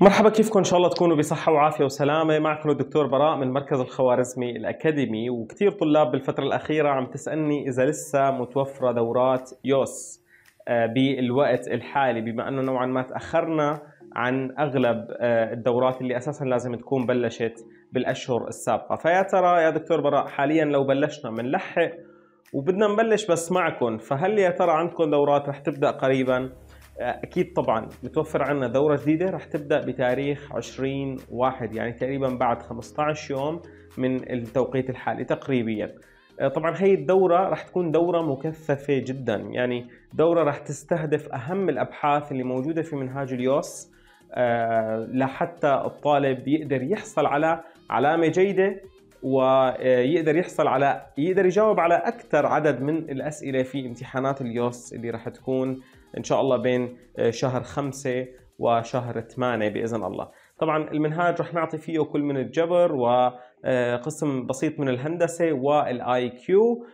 مرحبا كيفكم ان شاء الله تكونوا بصحة وعافية وسلامة معكم الدكتور براء من مركز الخوارزمي الأكاديمي وكثير طلاب بالفترة الأخيرة عم تسألني إذا لسه متوفرة دورات يوس آه، بالوقت الحالي بما أنه نوعا ما تأخرنا عن أغلب آه، الدورات اللي أساسا لازم تكون بلشت بالأشهر السابقة فيا ترى يا دكتور براء حاليا لو بلشنا بنلحق وبدنا نبلش بس معكم فهل يا ترى عندكم دورات رح تبدأ قريبا اكيد طبعا متوفر عندنا دوره جديده راح تبدا بتاريخ 20 واحد يعني تقريبا بعد 15 يوم من التوقيت الحالي تقريبا آه، طبعا هي الدورة راح تكون دورة مكثفة جدا يعني دورة راح تستهدف أهم الأبحاث اللي موجودة في منهاج اليوس آه، لحتى الطالب يقدر يحصل على علامة جيدة ويقدر آه، يحصل على يقدر يجاوب على أكثر عدد من الأسئلة في امتحانات اليوس اللي راح تكون ان شاء الله بين آه، شهر خمسة وشهر ثمانية باذن الله طبعا المنهاج رح نعطي فيه كل من الجبر وقسم آه، بسيط من الهندسه والاي آه، كيو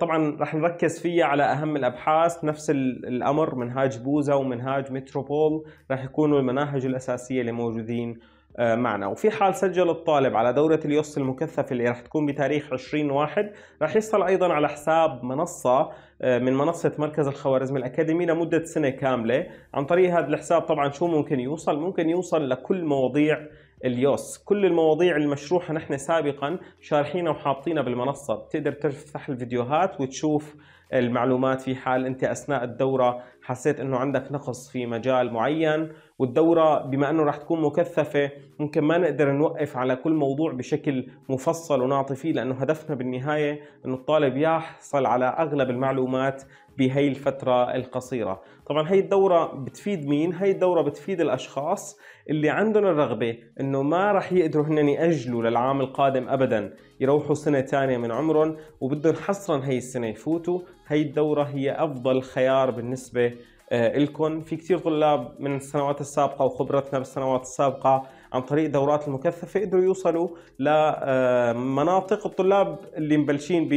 طبعا رح نركز فيه على اهم الابحاث نفس الامر منهاج بوزا ومنهاج متروبول رح يكونوا المناهج الاساسيه اللي موجودين آه، معنا وفي حال سجل الطالب على دورة اليوس المكثفة اللي راح تكون بتاريخ 20 واحد راح يحصل أيضا على حساب منصة آه، من منصة مركز الخوارزمي الأكاديمي لمدة سنة كاملة عن طريق هذا الحساب طبعا شو ممكن يوصل ممكن يوصل لكل مواضيع اليوس كل المواضيع المشروحة نحن سابقا شارحينها وحاطينها بالمنصة بتقدر تفتح الفيديوهات وتشوف المعلومات في حال انت اثناء الدوره حسيت انه عندك نقص في مجال معين والدورة بما انه رح تكون مكثفة ممكن ما نقدر نوقف على كل موضوع بشكل مفصل ونعطي فيه لانه هدفنا بالنهاية انه الطالب يحصل على اغلب المعلومات بهي الفترة القصيرة طبعا هي الدورة بتفيد مين؟ هي الدورة بتفيد الأشخاص اللي عندهم الرغبة إنه ما رح يقدروا هن يأجلوا للعام القادم أبدا يروحوا سنة ثانية من عمرهم وبدهم حصرا هي السنة يفوتوا هي الدورة هي أفضل خيار بالنسبة آه، لكم في كثير طلاب من السنوات السابقة وخبرتنا بالسنوات السابقة عن طريق دورات المكثفة قدروا يوصلوا لمناطق آه، الطلاب اللي مبلشين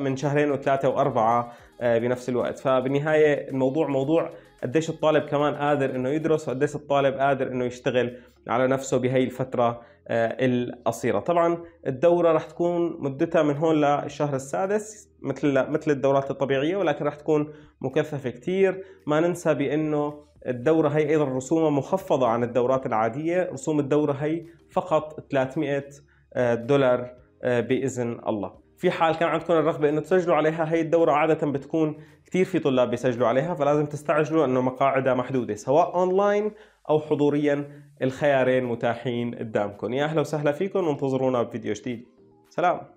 من شهرين وثلاثة وأربعة آه، بنفس الوقت فبالنهاية الموضوع موضوع قديش الطالب كمان قادر انه يدرس وقديش الطالب قادر انه يشتغل على نفسه بهي الفترة آه، القصيره طبعا الدوره راح تكون مدتها من هون للشهر السادس مثل مثل الدورات الطبيعيه ولكن راح تكون مكثفه كثير ما ننسى بانه الدوره هي ايضا رسومها مخفضه عن الدورات العاديه رسوم الدوره هي فقط 300 آه، دولار آه، باذن الله في حال كان عندكم الرغبة انه تسجلوا عليها هي الدورة عادة بتكون كثير في طلاب بيسجلوا عليها فلازم تستعجلوا انه مقاعدها محدودة سواء اونلاين أو حضوريا الخيارين متاحين قدامكم يا أهلا وسهلا فيكم وانتظرونا بفيديو جديد سلام